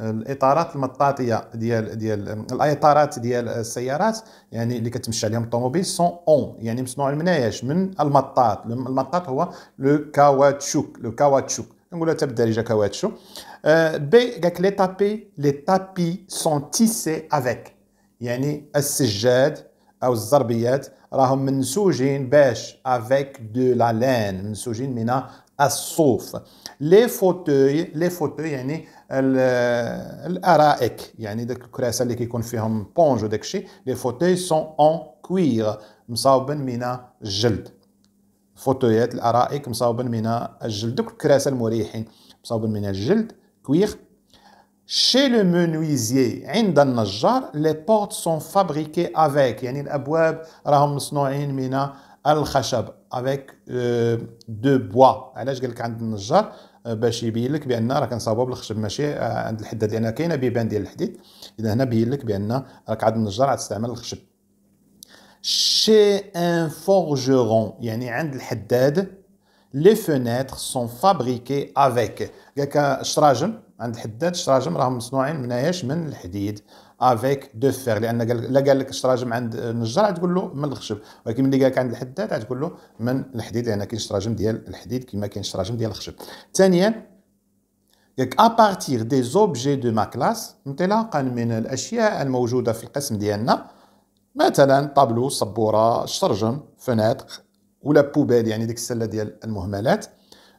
الاطارات المطاطيه ديال ديال الاطارات ديال السيارات يعني اللي كتمشي عليهم الطوموبيل سون اون يعني مصنوع من ايش من المطاط المطاط هو لو كاواتشوك لو كاواتشوك نقولها حتى بالدارجه كاواتشو آه، بي قالك لي تابي لي تابي سون تيسي افيك يعني السجاد او الزربيات راهم منسوجين باش افيك دو لا لين منسوجين من À sauf les fauteuils les يعني الارائك يعني داك الكراسه اللي كيكون فيهم بونج وداك الشيء les fauteuils sont en cuir, Chez le menuisier, عند النجار, les portes sont fabriquées avec, يعني mina al افيك دو بوا علاش قال لك عند النجار آه، باش يبين لك بان راه كنصاوبو بالخشب ماشي آه، عند الحداد لان كاينه بيبان ديال الحديد اذا هنا بين لك بان راك عند النجار غتستعمل الخشب شي ان فورجيرون يعني عند الحداد لي فونيتر سون فابريكي افيك قالك الشراجم عند الحداد الشراجم راهم مصنوعين من ايش من الحديد افيك دو فيغ لان لا قال لك الشراجم عند النجار تقول له من الخشب ولكن ملي قال لك عند الحداد تقول له من الحديد لان كاين شراجم ديال الحديد كما كاين شراجم ديال الخشب ثانيا ياك بارتير دي زوبجي دو ما كلاس انطلاقا من الاشياء الموجوده في القسم ديالنا مثلا طابلو صبوره شرجم فنادق ولا بوبال يعني ديك السله ديال المهملات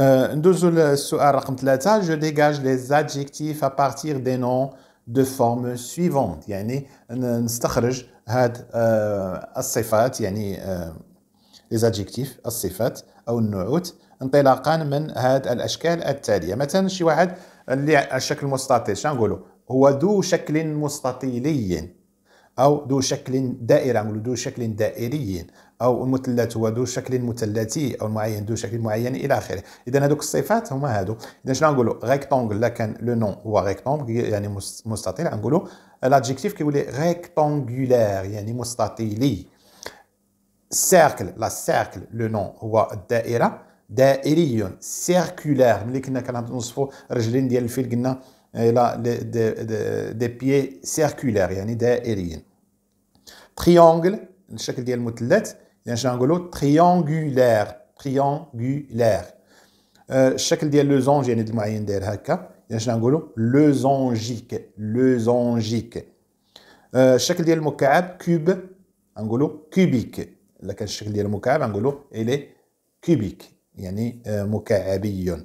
ندوزو للسؤال رقم ثلاثة جو dégage les adjectifs à partir des noms de فورم suivante يعني نستخرج هاد الصفات يعني لي adjectifs الصفات أو النعوت انطلاقا من هاد الأشكال التالية مثلا شي واحد اللي الشكل مستطيل شنو نقولوا هو ذو شكل مستطيلي أو ذو شكل دائرة نقولوا ذو شكل دائري أو المثلث هو ذو شكل مثلثي أو المعين ذو شكل معين إلى آخره إذا هذوك الصفات هما هادو إذا شنو نقولوا ريكتونغل لا كان لو نون هو ريكتونغل يعني مستطيل نقولوا لادجيكتيف كيولي ريكتونغولير يعني مستطيلي سيركل لا سيركل لو نون هو الدائرة دائري سيركولار ملي كنا كنوصفوا رجلين ديال الفيل قلنا là, de, de, de, de pieds circulaires, yani d'aériens. Triangle, le chèque de il y a un angolo triangulaire. Triangulaire. Chèque euh, de l'osange, il y a une moyenne de l'haka. Il y a un angolo losangique. Losangique. Chèque euh, de l'mokab, cube, angolo cubique. La chèque de l'mokab, angolo, elle est cubique. Yani, mokabillon. Euh,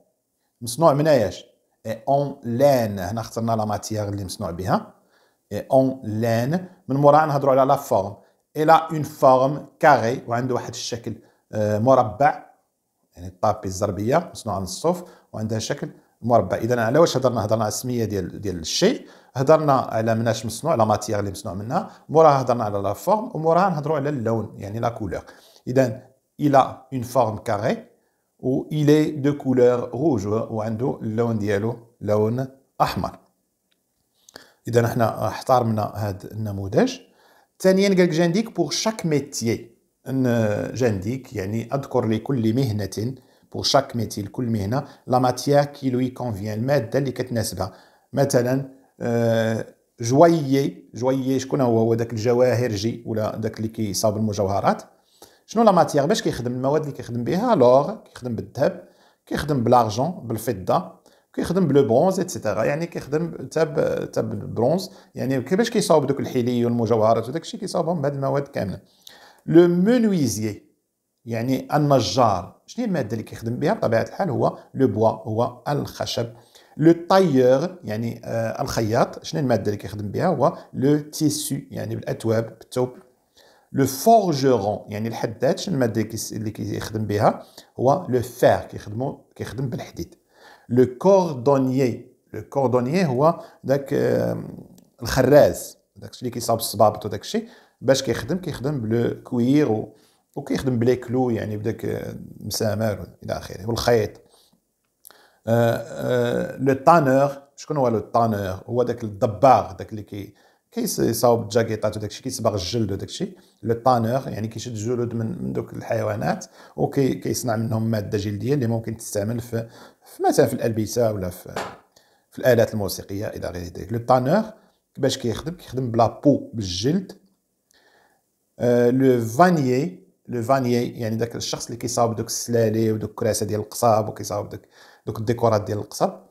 مصنوع من ايش؟ اي اون لان هنا اخترنا لا ماتيير اللي مصنوع بها اي اون لان من موراها نهضروا على لا فورم اي لا اون فورم كاري وعنده واحد الشكل آه، مربع يعني الطابي الزربيه مصنوعه من الصوف وعندها شكل مربع اذا على واش هضرنا هضرنا على السميه ديال ديال الشيء هضرنا على مناش مصنوع لا ماتيير اللي مصنوع منها موراها هضرنا على لا فورم وموراها نهضروا على اللون يعني لا كولور اذا الى اون فورم كاري وإلي دو كولور روج وعنده اللون ديالو لون أحمر إذا احنا احترمنا هذا النموذج ثانيا قال لك جنديك بور شاك ميتيي جنديك يعني أذكر لكل مهنة بور شاك ميتي لكل مهنة لا ماتيير كي لوي كونفيان المادة اللي كتناسبها مثلا جويي آه، جويي شكون هو هو داك الجواهرجي ولا داك اللي كيصاوب المجوهرات شنو لا ماتيير باش كيخدم المواد اللي كيخدم بها لور كيخدم بالذهب كيخدم بلارجون بالفضه كيخدم بلو برونز اتسيتيرا يعني كيخدم تاب تاب برونز يعني كيفاش كيصاوب دوك الحلي والمجوهرات وداك الشيء كيصاوبهم بهاد المواد كامله لو مونويزيي يعني النجار شنو الماده اللي كيخدم بها بطبيعه الحال هو لو بوا هو الخشب لو طاير يعني آه الخياط شنو الماده اللي كيخدم بها هو لو تيسو يعني بالاتواب بالثوب لو فورجرون يعني الحداد شنو الماده اللي كيخدم بها هو لو فير كيخدمو كيخدم بالحديد لو كوردونيي لو كوردونيي هو داك الخراز داكشي اللي كيصاوب الصبابط وداكشي باش كيخدم كيخدم بلو كوير و... وكيخدم بلي كلو يعني بداك المسامر الى اخره والخيط لو آه، تانور آه، شكون هو لو تانور هو داك الدباغ داك اللي كي كيصاوب الجاكيطات وداك الشيء كيصبغ الجلد وداك الشيء لو طانور يعني كيشد الجلود من من دوك الحيوانات وكيصنع منهم ماده جلديه اللي ممكن تستعمل في, في مثلا في الالبسه ولا في في الالات الموسيقيه الى غير ذلك لو طانور باش كيخدم كيخدم بلا بو بالجلد آه، لو فانيي لو فانيي يعني داك الشخص اللي كيصاوب دوك السلالي ودوك الكراسه ديال القصاب وكيصاوب دوك دوك الديكورات ديال القصاب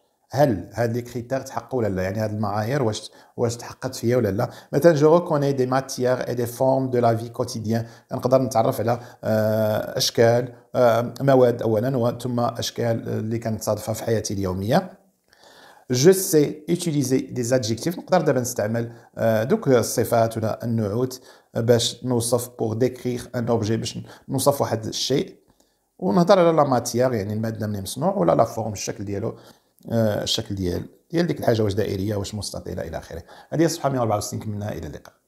هل هاد لي كريتير تحققوا ولا لا يعني هاد المعايير واش واش تحققت فيا ولا لا مثلا جو ريكوني دي ماتيير اي دي فورم دو لا في كوتيديان نقدر نتعرف على آه، اشكال آه، مواد اولا ثم اشكال آه، اللي كنتصادفها في حياتي اليوميه جو سي يوتيليزي دي ادجيكتيف نقدر دابا نستعمل دوك الصفات ولا النعوت باش نوصف بور ديكريغ ان اوبجي باش نوصف واحد الشيء ونهضر على لا ماتيير يعني الماده منين مصنوع ولا لا فورم الشكل ديالو آه، الشكل ديال ديال ديك الحاجه واش دائريه واش مستطيله الى اخره هذه صفحه 164 كملناها الى اللقاء